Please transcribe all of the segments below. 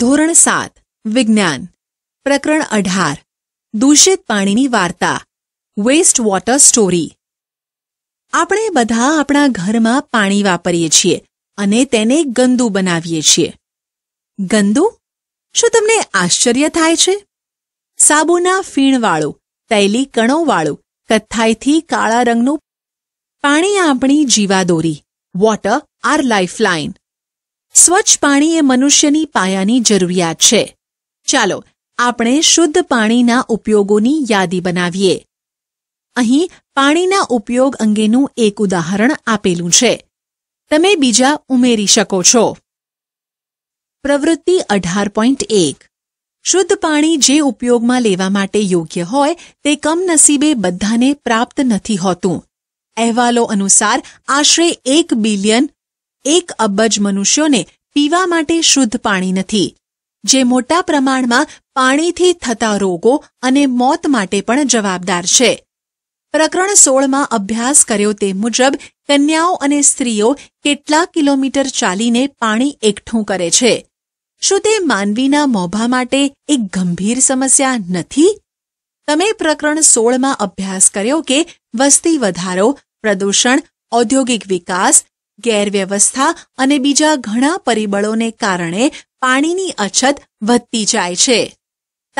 ધોરણ સાત વિજ્ઞાન પ્રકરણ અઢાર દૂષિત પાણીની વાર્તા વેસ્ટ વોટર સ્ટોરી આપણે બધા આપણા ઘરમાં પાણી વાપરીએ છીએ અને તેને ગંદુ બનાવીએ છીએ ગંદુ શું તમને આશ્ચર્ય થાય છે સાબુના ફીણવાળું તૈલી કણોવાળું કથ્થાઈથી કાળા રંગનું પાણી આપણી જીવાદોરી વોટર આર લાઇફલાઇન સ્વચ્છ પાણી એ મનુષ્યની પાયાની જરૂરિયાત છે ચાલો આપણે શુદ્ધ પાણીના ઉપયોગોની યાદી બનાવીએ અહીં પાણીના ઉપયોગ અંગેનું એક ઉદાહરણ આપેલું છે તમે બીજા ઉમેરી શકો છો પ્રવૃત્તિ અઢાર પોઈન્ટ એક શુદ્ધ પાણી જે ઉપયોગમાં લેવા માટે યોગ્ય હોય તે કમનસીબે બધાને પ્રાપ્ત નથી હોતું અહેવાલો અનુસાર આશરે એક બિલિયન એક અબજ મનુષ્યોને પીવા માટે શુદ્ધ પાણી નથી જે મોટા પ્રમાણમાં પાણીથી થતા રોગો અને મોત માટે પણ જવાબદાર છે પ્રકરણ સોળમાં અભ્યાસ કર્યો તે મુજબ કન્યાઓ અને સ્ત્રીઓ કેટલા કિલોમીટર ચાલીને પાણી એકઠું કરે છે શું તે માનવીના મોભા માટે એક ગંભીર સમસ્યા નથી તમે પ્રકરણ સોળમાં અભ્યાસ કર્યો કે વસ્તી વધારો પ્રદૂષણ ઔદ્યોગિક વિકાસ ગેરવ્યવસ્થા અને બીજા ઘણા પરિબળોને કારણે પાણીની અછત વધતી જાય છે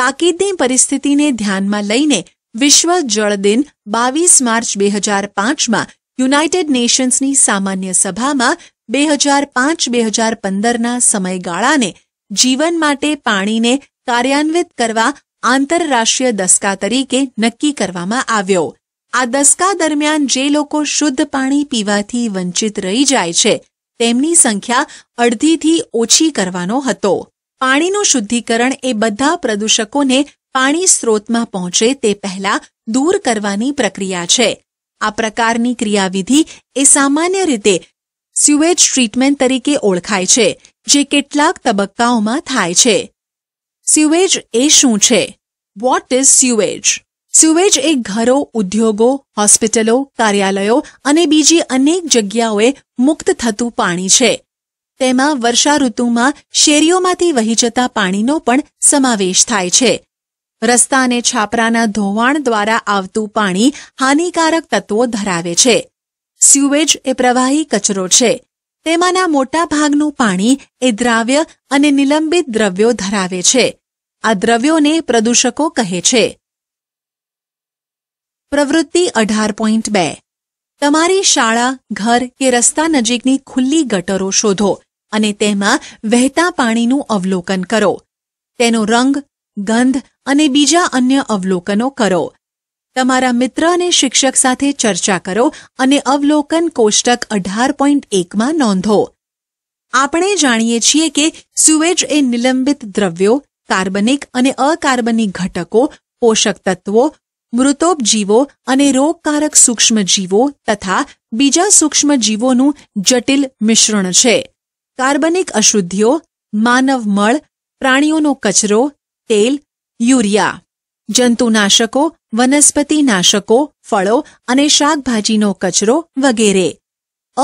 તાકીદની પરિસ્થિતિને ધ્યાનમાં લઈને વિશ્વ જળ દિન બાવીસ માર્ચ બે હજાર પાંચમાં યુનાઇટેડ નેશન્સની સામાન્ય સભામાં બે હજાર પાંચ બે હજાર પંદરના સમયગાળાને જીવન માટે પાણીને કાર્યાન્વિત કરવા આંતરરાષ્ટ્રીય દસકા તરીકે નક્કી કરવામાં આવ્યો આ દસકા દરમિયાન જે લોકો શુદ્ધ પાણી પીવાથી વંચિત રહી જાય છે તેમની સંખ્યા અડધીથી ઓછી કરવાનો હતો પાણીનું શુદ્ધિકરણ એ બધા પ્રદૂષકોને પાણી સ્ત્રોતમાં પહોંચે તે પહેલા દૂર કરવાની પ્રક્રિયા છે આ પ્રકારની ક્રિયાવિધિ એ સામાન્ય રીતે સ્યુએજ ટ્રીટમેન્ટ તરીકે ઓળખાય છે જે કેટલાક તબક્કાઓમાં થાય છે સ્યુએજ એ શું છે વોટ ઇઝ સ્યુએજ સુવેજ એ ઘરો ઉદ્યોગો હોસ્પિટલો કાર્યાલયો અને બીજી અનેક જગ્યાઓએ મુક્ત થતું પાણી છે તેમાં વર્ષા ઋતુમાં શેરીઓમાંથી વહી જતા પાણીનો પણ સમાવેશ થાય છે રસ્તા અને છાપરાના ધોવાણ દ્વારા આવતું પાણી હાનિકારક તત્વો ધરાવે છે સ્યુવેજ એ પ્રવાહી કચરો છે તેમાંના મોટા ભાગનું પાણી એ દ્રાવ્ય અને નિલંબિત દ્રવ્યો ધરાવે છે આ દ્રવ્યોને પ્રદૂષકો કહે છે પ્રવૃત્તિ અઢાર પોઈન્ટ બે તમારી શાળા ઘર કે રસ્તા નજીકની ખુલ્લી ગટરો શોધો અને તેમાં વહેતા પાણીનું અવલોકન કરો તેનો રંગ ગંધ અને બીજા અન્ય અવલોકનો કરો તમારા મિત્ર અને શિક્ષક સાથે ચર્ચા કરો અને અવલોકન કોષ્ટક અઢાર પોઈન્ટ એકમાં નોંધો આપણે જાણીએ છીએ કે સુએજ એ નિલંબિત દ્રવ્યો કાર્બનિક અને અકાર્બનિક ઘટકો પોષક તત્વો મૃતોપજીવો અને રોગકારક સૂક્ષ્મજીવો તથા બીજા સૂક્ષ્મજીવોનું જટિલ મિશ્રણ છે કાર્બનિક અશુદ્ધિઓ માનવ મળ પ્રાણીઓનો કચરો તેલ યુરિયા જંતુનાશકો વનસ્પતિનાશકો ફળો અને શાકભાજીનો કચરો વગેરે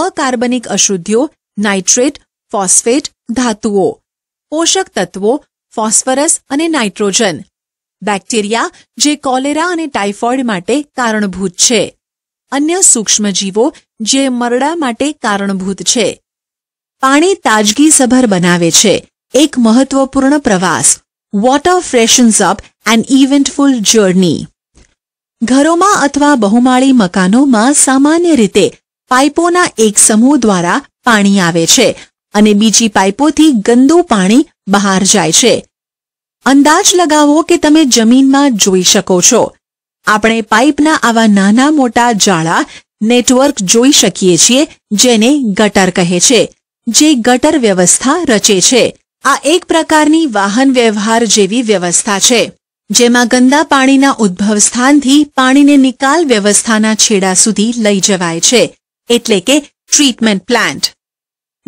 અકાર્બનિક અશુદ્ધિઓ નાઇટ્રેટ ફોસ્ફેટ ધાતુઓ પોષક તત્વો ફોસ્ફરસ અને નાઇટ્રોજન બેક્ટેરિયા જે કોલેરા અને ટાઇફોઇડ માટે કારણભૂત છે અન્ય સૂક્ષ્મજીવો જે મરડા માટે કારણભૂત છે પાણી તાજગીસભર બનાવે છે એક મહત્વપૂર્ણ પ્રવાસ water freshens up and eventful journey ઘરોમાં અથવા બહુમાળી મકાનોમાં સામાન્ય રીતે પાઇપોના એક સમૂહ દ્વારા પાણી આવે છે અને બીજી પાઇપોથી ગંદુ પાણી બહાર જાય છે અંદાજ લગાવો કે તમે જમીનમાં જોઈ શકો છો આપણે પાઇપના આવા નાના મોટા જાળા નેટવર્ક જોઈ શકીએ છીએ જેને ગટર કહે છે જે ગટર વ્યવસ્થા રચે છે આ એક પ્રકારની વાહન વ્યવહાર જેવી વ્યવસ્થા છે જેમાં ગંદા પાણીના ઉદ્ભવ સ્થાનથી પાણીને નિકાલ વ્યવસ્થાના છેડા સુધી લઈ જવાય છે એટલે કે ટ્રીટમેન્ટ પ્લાન્ટ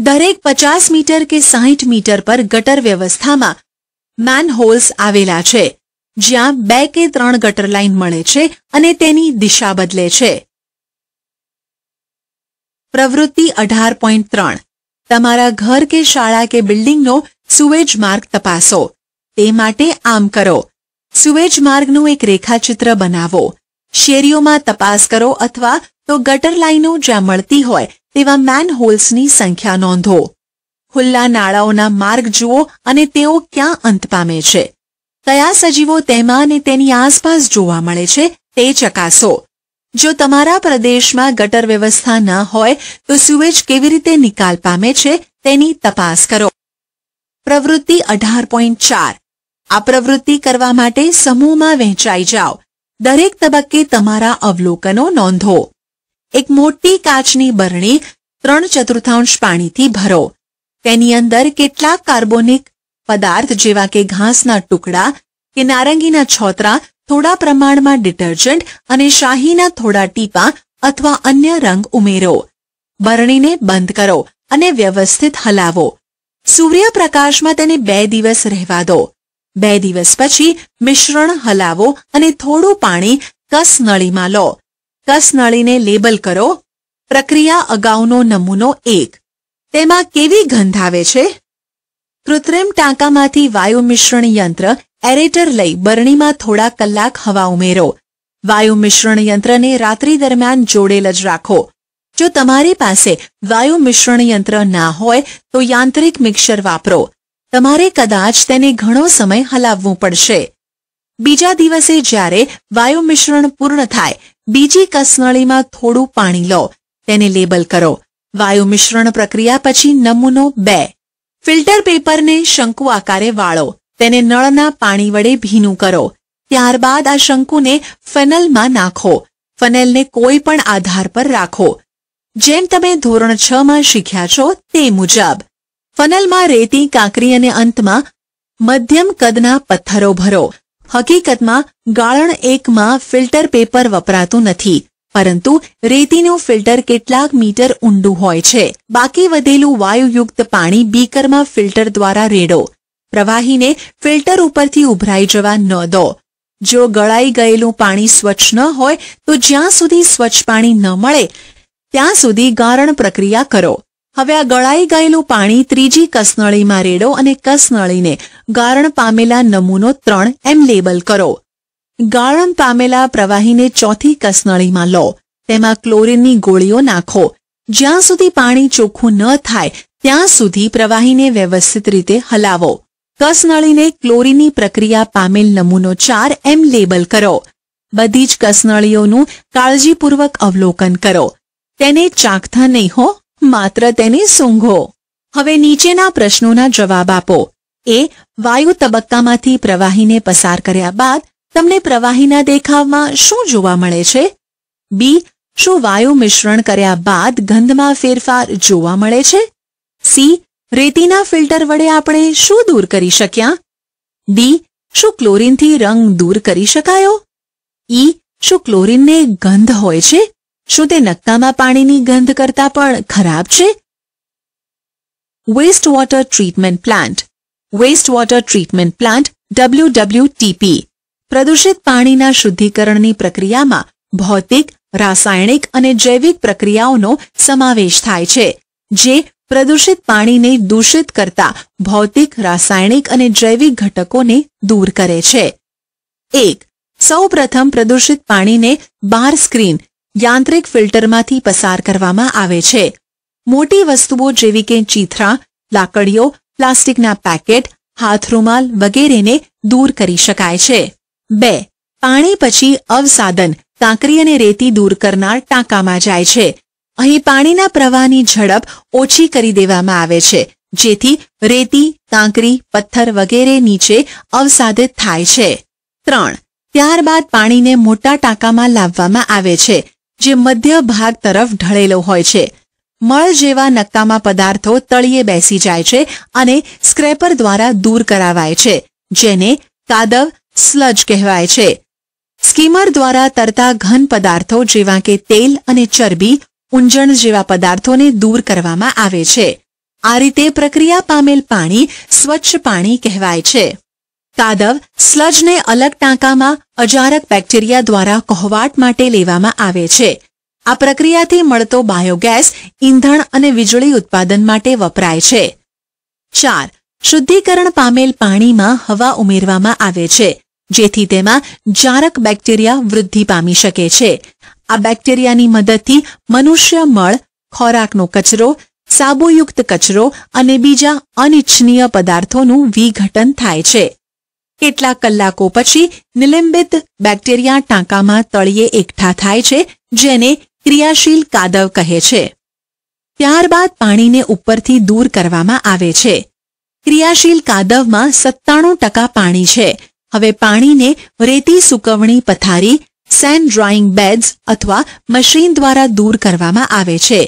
દરેક પચાસ મીટર કે સાહીઠ મીટર પર ગટર વ્યવસ્થામાં મેનહોલ્સ આવેલા છે જ્યાં બે કે ત્રણ ગટર લાઇન મળે છે અને તેની દિશા બદલે છે પ્રવૃત્તિ અઢાર પોઈન્ટ ત્રણ તમારા ઘર કે શાળા કે બિલ્ડિંગનો સુવેજ માર્ગ તપાસો તે માટે આમ કરો સુવેજ માર્ગનું એક રેખાચિત્ર બનાવો શેરીઓમાં તપાસ કરો અથવા તો ગટર લાઇનો જ્યાં મળતી હોય તેવા મેનહોલ્સની સંખ્યા નોંધો ખુલ્લા નાળાઓના માર્ગ જુઓ અને તેઓ ક્યાં અંત પામે છે કયા સજીવો તેમાં અને તેની આસપાસ જોવા મળે છે તે ચકાસો જો તમારા પ્રદેશમાં ગટર વ્યવસ્થા ન હોય તો સુવેજ કેવી રીતે નિકાલ પામે છે તેની તપાસ કરો પ્રવૃત્તિ અઢાર પોઈન્ટ ચાર આ પ્રવૃત્તિ કરવા માટે સમૂહમાં વહેંચાઈ જાઓ દરેક તબક્કે તમારા અવલોકનો નોંધો એક મોટી કાચની બરણી ત્રણ ચતુર્થાંશ પાણીથી ભરો તેની અંદર કેટલાક કાર્બોનિક પદાર્થ જેવા કે ઘાસના ટુકડા કે નારંગીના છોતરા થોડા પ્રમાણમાં ડિટર્જન્ટ અને શાહીના થોડા ટીપા અથવા અન્ય રંગ ઉમેરો બરણીને બંધ કરો અને વ્યવસ્થિત હલાવો સૂર્યપ્રકાશમાં તેને બે દિવસ રહેવા દો બે દિવસ પછી મિશ્રણ હલાવો અને થોડું પાણી કસનળીમાં લો કસનળીને લેબલ કરો પ્રક્રિયા અગાઉનો નમૂનો એક તેમાં કેવી ગંધ આવે છે કૃત્રિમ ટાંકામાંથી વાયુ મિશ્રણ યંત્ર એરેટર લઈ બરણીમાં થોડા કલાક હવા ઉમેરો વાયુ મિશ્રણ યંત્રને રાત્રિ દરમિયાન જોડેલ જ રાખો જો તમારી પાસે વાયુ મિશ્રણ યંત્ર ના હોય તો યાંત્રિક મિક્સર વાપરો તમારે કદાચ તેને ઘણો સમય હલાવવું પડશે બીજા દિવસે જ્યારે વાયુ મિશ્રણ પૂર્ણ થાય બીજી કસનળીમાં થોડું પાણી લો તેને લેબલ કરો વાયુ મિશ્રણ પ્રક્રિયા પછી નમૂનો બે ફિલ્ટર પેપરને શંકુ આકારે વાળો તેને નળના પાણી વડે ભીનું કરો ત્યારબાદ આ શંકુને ફેનલમાં નાખો ફનેલને કોઈ પણ આધાર પર રાખો જેમ તમે ધોરણ છ માં શીખ્યા છો તે મુજબ ફનલમાં રેતી કાંકરી અને અંતમાં મધ્યમ કદના પથ્થરો ભરો હકીકતમાં ગાળણ એકમાં ફિલ્ટર પેપર વપરાતું નથી પરંતુ રેતીનું ફિલ્ટર કેટલાક મીટર ઊંડું હોય છે બાકી વધેલું વાયુયુક્ત પાણી બીકરમાં ફિલ્ટર દ્વારા રેડો પ્રવાહીને ફિલ્ટર ઉપરથી ઉભરાઈ જવા ન દો જો ગળાઈ ગયેલું પાણી સ્વચ્છ ન હોય તો જ્યાં સુધી સ્વચ્છ પાણી ન મળે ત્યાં સુધી ગારણ પ્રક્રિયા કરો હવે આ ગળાઈ ગયેલું પાણી ત્રીજી કસનળીમાં રેડો અને કસનળીને ગારણ પામેલા નમૂનો ત્રણ એમ લેબલ કરો ગાળણ પામેલા પ્રવાહીને ચોથી કસનળીમાં લો તેમાં ક્લોરીનની ગોળીઓ નાખો જ્યાં સુધી પાણી ચોખ્ખું ન થાય ત્યાં સુધી પ્રવાહીને વ્યવસ્થિત રીતે હલાવો કસનળીને ક્લોરીનની પ્રક્રિયા પામેલ નમૂનો ચાર એમ લેબલ કરો બધી જ કસનળીઓનું કાળજીપૂર્વક અવલોકન કરો તેને ચાખતા નહીં હો માત્ર તેને સૂંઘો હવે નીચેના પ્રશ્નોના જવાબ આપો એ વાયુ તબક્કામાંથી પ્રવાહીને પસાર કર્યા બાદ તમને પ્રવાહીના દેખાવમાં શું જોવા મળે છે બી શું વાયુ મિશ્રણ કર્યા બાદ ગંધમાં ફેરફાર જોવા મળે છે સી રેતીના ફિલ્ટર વડે આપણે શું દૂર કરી શક્યા ડી શું ક્લોરીનથી રંગ દૂર કરી શકાયો ઈ e, શું ક્લોરીનને ગંધ હોય છે શું તે નક્કામાં પાણીની ગંધ કરતાં પણ ખરાબ છે waste water treatment plant waste water treatment plant W પ્રદૂષિત પાણીના શુદ્ધિકરણની પ્રક્રિયામાં ભૌતિક રાસાયણિક અને જૈવિક પ્રક્રિયાઓનો સમાવેશ થાય છે જે પ્રદૂષિત પાણીને દૂષિત કરતા ભૌતિક રાસાયણિક અને જૈવિક ઘટકોને દૂર કરે છે એક સૌપ્રથમ પ્રદૂષિત પાણીને બાર સ્ક્રીન યાંત્રિક ફિલ્ટરમાંથી પસાર કરવામાં આવે છે મોટી વસ્તુઓ જેવી કે ચીથરા લાકડીઓ પ્લાસ્ટિકના પેકેટ હાથરૂમાલ વગેરેને દૂર કરી શકાય છે બે પાણી પછી અવસાદન કાંકરી અને રેતી દૂર કરનાર ટાંકામાં જાય છે અહીં પાણીના પ્રવાહની ઝડપ ઓછી કરી દેવામાં આવે છે જેથી રેતી કાંકરી પથ્થર વગેરે નીચે અવસાદિત થાય છે ત્રણ ત્યારબાદ પાણીને મોટા ટાંકામાં લાવવામાં આવે છે જે મધ્ય ભાગ તરફ ઢળેલો હોય છે મળ જેવા નક્કામાં પદાર્થો તળિયે બેસી જાય છે અને સ્ક્રેપર દ્વારા દૂર કરાવાય છે જેને કાદવ સ્લજ કહેવાય છે સ્કીમર દ્વારા તરતા ઘન પદાર્થો જેવા કે તેલ અને ચરબી ઊંજણ જેવા પદાર્થોને દૂર કરવામાં આવે છે આ રીતે પ્રક્રિયા પામેલ પાણી સ્વચ્છ પાણી કહેવાય છે કાદવ સ્લજને અલગ ટાંકામાં અજારક બેક્ટેરિયા દ્વારા કોહવાટ માટે લેવામાં આવે છે આ પ્રક્રિયાથી મળતો બાયોગેસ ઈંધણ અને વીજળી ઉત્પાદન માટે વપરાય છે ચાર શુદ્ધિકરણ પામેલ પાણીમાં હવા ઉમેરવામાં આવે છે જેથી તેમાં જારક બેક્ટેરિયા વૃદ્ધિ પામી શકે છે આ બેક્ટેરિયાની મદદથી મનુષ્ય મળ ખોરાકનો કચરો સાબુયુક્ત કચરો અને બીજા અનિચ્છનીય પદાર્થોનું વિઘટન થાય છે કેટલાક કલાકો પછી નિલંબિત બેક્ટેરિયા ટાંકામાં તળિયે એકઠા થાય છે જેને ક્રિયાશીલ કાદવ કહે છે ત્યારબાદ પાણીને ઉપરથી દૂર કરવામાં આવે છે ક્રિયાશીલ કાદવમાં સત્તાણું ટકા પાણી છે હવે પાણીને રેતી સુકવણી પથારી સેન ડ્રોઈંગ બેડ્સ અથવા મશીન દ્વારા દૂર કરવામાં આવે છે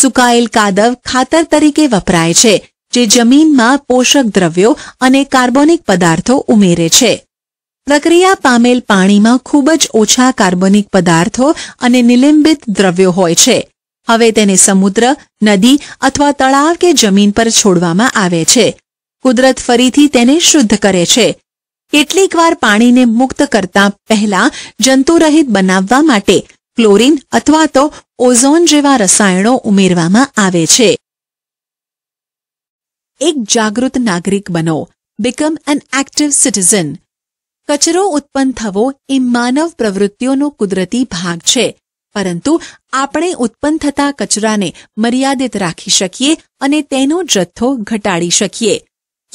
સુકાયેલ કાદવ ખાતર તરીકે વપરાય છે જે જમીનમાં પોષક દ્રવ્યો અને કાર્બોનિક પદાર્થો ઉમેરે છે પ્રક્રિયા પામેલ પાણીમાં ખૂબ જ ઓછા કાર્બનિક પદાર્થો અને નિલંબિત દ્રવ્યો હોય છે હવે તેને સમુદ્ર નદી અથવા તળાવ કે જમીન પર છોડવામાં આવે છે કુદરત ફરીથી તેને શુદ્ધ કરે છે કેટલીક વાર પાણીને મુક્ત કરતા પહેલા જંતુરહિત બનાવવા માટે ક્લોરીન અથવા તો ઓઝોન જેવા રસાયણો ઉમેરવામાં આવે છે એક જાગૃત નાગરિક બનો બિકમ એન એક્ટિવ સિટીઝન કચરો ઉત્પન્ન થવો એ માનવ પ્રવૃત્તિઓનો કુદરતી ભાગ છે પરંતુ આપણે ઉત્પન્ન થતા કચરાને મર્યાદિત રાખી શકીએ અને તેનો જથ્થો ઘટાડી શકીએ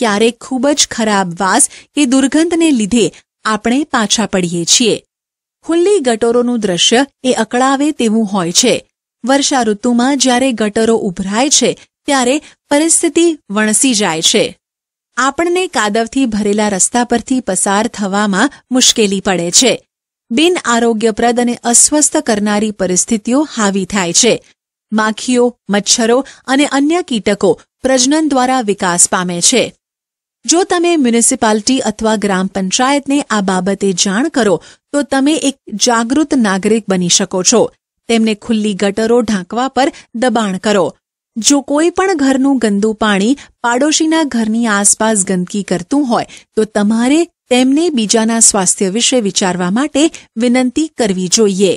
ક્યારેક ખૂબ જ ખરાબ વાસ કે દુર્ગંધને લીધે આપણે પાછા પડીએ છીએ ખુલ્લી ગટરોનું દ્રશ્ય એ અકળાવે તેવું હોય છે વર્ષા ઋતુમાં જ્યારે ગટરો ઉભરાય છે ત્યારે પરિસ્થિતિ વણસી જાય છે આપણને કાદવથી ભરેલા રસ્તા પરથી પસાર થવામાં મુશ્કેલી પડે છે બિન આરોગ્યપ્રદ અને અસ્વસ્થ કરનારી પરિસ્થિતિઓ હાવી થાય છે માખીઓ મચ્છરો અને અન્ય કીટકો પ્રજનન દ્વારા વિકાસ પામે છે જો તમે મ્યુનિસિપાલિટી અથવા ગ્રામ પંચાયતને આ બાબતે જાણ કરો તો તમે એક જાગૃત નાગરિક બની શકો છો તેમને ખુલ્લી ગટરો ઢાંકવા પર દબાણ કરો જો કોઈ પણ ઘરનું ગંદુ પાણી પાડોશીના ઘરની આસપાસ ગંદકી કરતું હોય તો તમારે તેમને બીજાના સ્વાસ્થ્ય વિશે વિચારવા માટે વિનંતી કરવી જોઈએ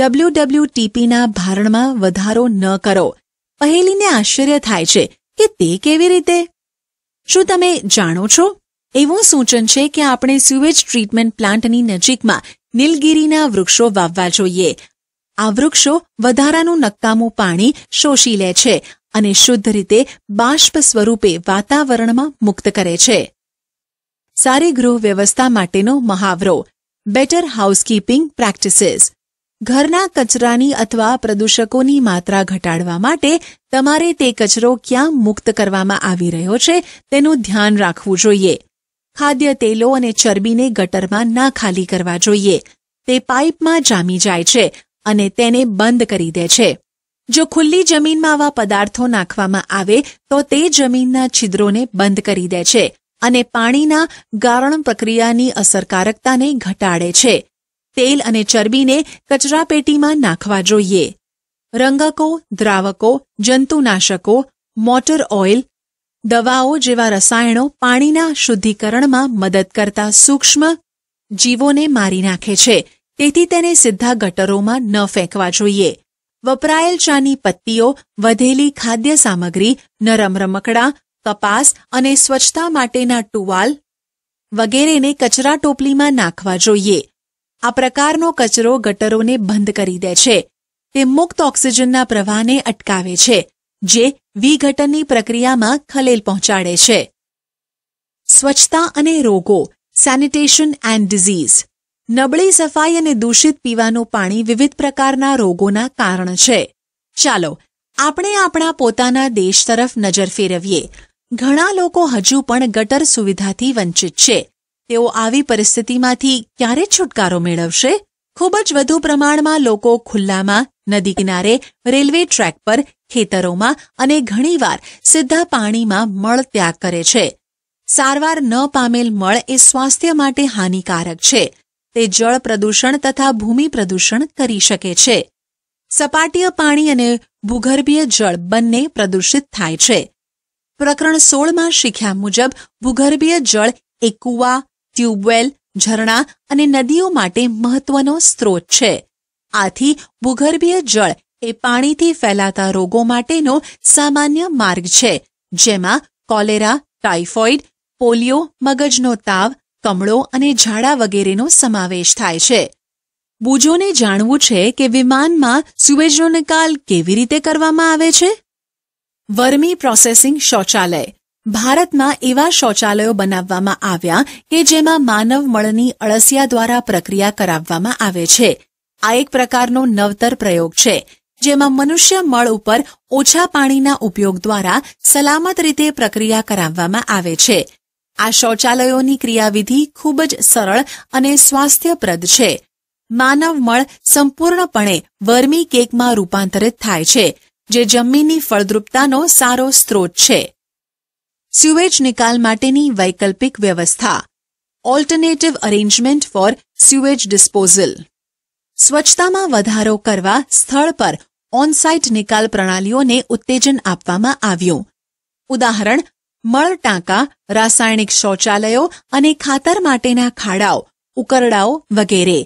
ડબલ્યુડબલ્યુટીપીના ભારણમાં વધારો ન કરો પહેલીને આશ્ચર્ય થાય છે કે તે કેવી રીતે શું તમે જાણો છો એવું સૂચન છે કે આપણે સ્યુએજ ટ્રીટમેન્ટ પ્લાન્ટની નજીકમાં નીલગીરીના વૃક્ષો વાવવા જોઈએ આ વૃક્ષો વધારાનું નક્કામું પાણી શોષી લે છે અને શુદ્ધ રીતે બાષ્પ સ્વરૂપે વાતાવરણમાં મુક્ત કરે છે સારી ગૃહ વ્યવસ્થા માટેનો મહાવરો બેટર હાઉસકીપિંગ પ્રેક્ટિસીસ ઘરના કચરાની અથવા પ્રદૂષકોની માત્રા ઘટાડવા માટે તમારે તે કચરો ક્યાં મુક્ત કરવામાં આવી રહ્યો છે તેનું ધ્યાન રાખવું જોઈએ ખાદ્ય તેલો અને ચરબીને ગટરમાં ના ખાલી કરવા જોઈએ તે પાઇપમાં જામી જાય છે અને તેને બંધ કરી દે છે જો ખુલ્લી જમીનમાં આવા પદાર્થો નાખવામાં આવે તો તે જમીનના છિદ્રોને બંધ કરી દે છે અને પાણીના ગારણ પ્રક્રિયાની અસરકારકતાને ઘટાડે છે તેલ અને ચરબીને કચરાપેટીમાં નાખવા જોઈએ રંગકો દ્રાવકો જંતુનાશકો મોટર ઓઇલ દવાઓ જેવા રસાયણો પાણીના શુદ્ધિકરણમાં મદદ કરતા સૂક્ષ્મ જીવોને મારી નાખે છે તેથી તેને સીધા ગટરોમાં ન ફેંકવા જોઈએ વપરાયેલ ચાની પત્તીઓ વધેલી ખાદ્ય સામગ્રી નરમ રમકડા કપાસ અને સ્વચ્છતા માટેના ટુવાલ વગેરેને કચરા ટોપલીમાં નાખવા જોઈએ આ પ્રકારનો કચરો ગટરોને બંધ કરી દે છે તે મુક્ત ઓક્સિજનના પ્રવાહને અટકાવે છે જે વિઘટનની પ્રક્રિયામાં ખલેલ પહોંચાડે છે સ્વચ્છતા અને રોગો સેનિટેશન એન્ડ ડિઝીઝ નબળી સફાઈ અને દૂષિત પીવાનું પાણી વિવિધ પ્રકારના રોગોના કારણ છે ચાલો આપણે આપણા પોતાના દેશ તરફ નજર ફેરવીએ ઘણા લોકો હજુ પણ ગટર સુવિધાથી વંચિત છે તેઓ આવી પરિસ્થિતિમાંથી ક્યારે છુટકારો મેળવશે ખૂબ જ વધુ પ્રમાણમાં લોકો ખુલ્લામાં નદી કિનારે રેલવે ટ્રેક પર ખેતરોમાં અને ઘણીવાર સીધા પાણીમાં મળ ત્યાગ કરે છે સારવાર ન પામેલ મળ એ સ્વાસ્થ્ય માટે હાનિકારક છે તે જળ પ્રદૂષણ તથા ભૂમિ પ્રદૂષણ કરી શકે છે સપાટીય પાણી અને ભૂગર્ભીય જળ બંને પ્રદૂષિત થાય છે પ્રકરણ સોળમાં શીખ્યા મુજબ ભૂગર્ભીય જળ એ કૂવા ટ્યુબવેલ ઝરણા અને નદીઓ માટે મહત્વનો સ્ત્રોત છે આથી ભૂગર્ભીય જળ એ પાણીથી ફેલાતા રોગો માટેનો સામાન્ય માર્ગ છે જેમાં કોલેરા ટાઇફોઇડ પોલિયો મગજનો તાવ કમળો અને ઝાડા વગેરેનો સમાવેશ થાય છે બુજોને જાણવું છે કે વિમાનમાં સુએજનો નિકાલ કેવી રીતે કરવામાં આવે છે વર્મી પ્રોસેસિંગ શૌચાલય ભારતમાં એવા શૌચાલયો બનાવવામાં આવ્યા કે જેમાં માનવ મળની અળસિયા દ્વારા પ્રક્રિયા કરાવવામાં આવે છે આ એક પ્રકારનો નવતર પ્રયોગ છે જેમાં મનુષ્ય મળ ઉપર ઓછા પાણીના ઉપયોગ દ્વારા સલામત રીતે પ્રક્રિયા કરાવવામાં આવે છે આ શૌચાલયોની ક્રિયાવિધિ ખૂબ જ સરળ અને સ્વાસ્થ્યપ્રદ છે માનવ મળ સંપૂર્ણપણે વર્મી કેકમાં રૂપાંતરિત થાય છે જે જમીનની ફળદ્રુપતાનો સારો સ્ત્રોત છે સ્યુએજ નિકાલ માટેની વૈકલ્પિક વ્યવસ્થા alternative arrangement for sewage disposal સ્વચ્છતામાં વધારો કરવા સ્થળ પર ઓનસાઇટ નિકાલ પ્રણાલીઓને ઉત્તેજન આપવામાં આવ્યું ઉદાહરણ મળ ટાંકા રાસાયણિક શૌચાલયો અને ખાતર માટેના ખાડાઓ ઉકરડાઓ વગેરે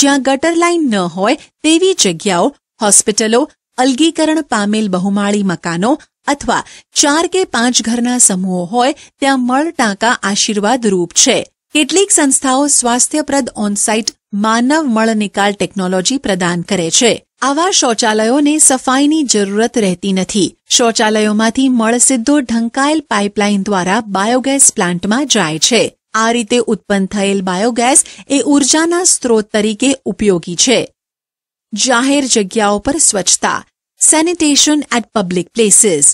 જ્યાં ગટર લાઇન ન હોય તેવી જગ્યાઓ હોસ્પિટલો અલગીકરણ પામેલ બહુમાળી મકાનો અથવા ચાર કે પાંચ ઘરના સમૂહો હોય ત્યાં મળ ટાંકા આશીર્વાદ રૂપ છે કેટલીક સંસ્થાઓ સ્વાસ્થ્યપ્રદ ઓનસાઇટ માનવ મળ નિકાલ ટેકનોલોજી પ્રદાન કરે છે આવા શૌચાલયોને સફાઈની જરૂરત રહેતી નથી શૌચાલયોમાંથી મળ સીધો ઢંકાયેલ પાઇપલાઇન દ્વારા બાયોગેસ પ્લાન્ટમાં જાય છે આ રીતે ઉત્પન્ન થયેલ બાયોગેસ એ ઉર્જાના સ્ત્રોત તરીકે ઉપયોગી છે જાહેર જગ્યાઓ પર સ્વચ્છતા સેનિટેશન એટ પબ્લિક પ્લેસીસ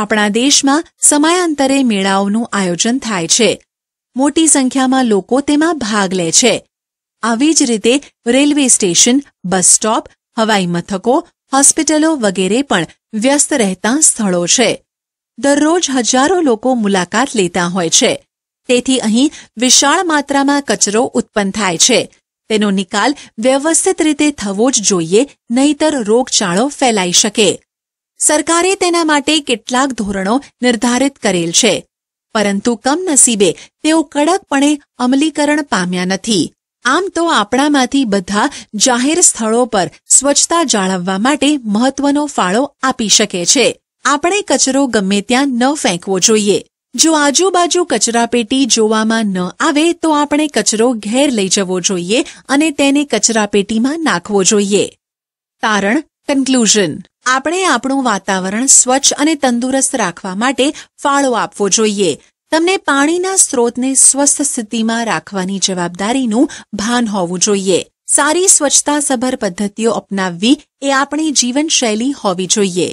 આપણા દેશમાં સમયાંતરે મેળાઓનું આયોજન થાય છે મોટી સંખ્યામાં લોકો તેમાં ભાગ લે છે આવી જ રીતે રેલવે સ્ટેશન બસ સ્ટોપ હવાઈ મથકો હોસ્પિટલો વગેરે પણ વ્યસ્ત રહેતા સ્થળો છે દરરોજ હજારો લોકો મુલાકાત લેતા હોય છે તેથી અહીં વિશાળ માત્રામાં કચરો ઉત્પન્ન થાય છે તેનો નિકાલ વ્યવસ્થિત રીતે થવો જ જોઈએ નહીતર રોગચાળો ફેલાઈ શકે સરકારે તેના માટે કેટલાક ધોરણો નિર્ધારિત કરેલ છે પરંતુ કમનસીબે તેઓ કડકપણે અમલીકરણ પામ્યા નથી આમ તો આપણામાંથી બધા જાહેર સ્થળો પર સ્વચ્છતા જાળવવા માટે મહત્વનો ફાળો આપી શકે છે આપણે કચરો ગમે ત્યાં ન ફેંકવો જોઈએ જો આજુબાજુ કચરાપેટી જોવામાં ન આવે તો આપણે કચરો ઘેર લઈ જવો જોઈએ અને તેને કચરાપેટીમાં નાખવો જોઈએ તારણ કન્કલુઝન આપણે આપણું વાતાવરણ સ્વચ્છ અને તંદુરસ્ત રાખવા માટે ફાળો આપવો જોઈએ તમને પાણીના સ્ત્રોતને સ્વસ્થ સ્થિતિમાં રાખવાની જવાબદારીનું ભાન હોવું જોઈએ સારી સ્વચ્છતાસભર પદ્ધતિઓ અપનાવવી એ આપણી જીવનશૈલી હોવી જોઈએ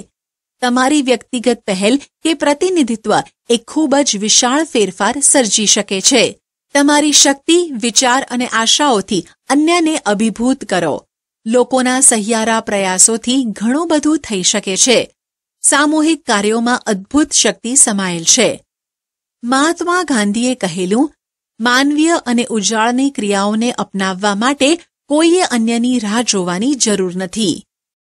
તમારી વ્યક્તિગત પહેલ કે પ્રતિનિધિત્વ એ ખૂબ જ વિશાળ ફેરફાર સર્જી શકે છે તમારી શક્તિ વિચાર અને આશાઓથી અન્યને અભિભૂત કરો લોકોના સહિયારા પ્રયાસોથી ઘણું બધું થઈ શકે છે સામૂહિક કાર્યોમાં અદ્ભુત શક્તિ સમાયેલ છે મહાત્મા ગાંધીએ કહેલું માનવીય અને ઉજાળની ક્રિયાઓને અપનાવવા માટે કોઈએ અન્યની રાહ જોવાની જરૂર નથી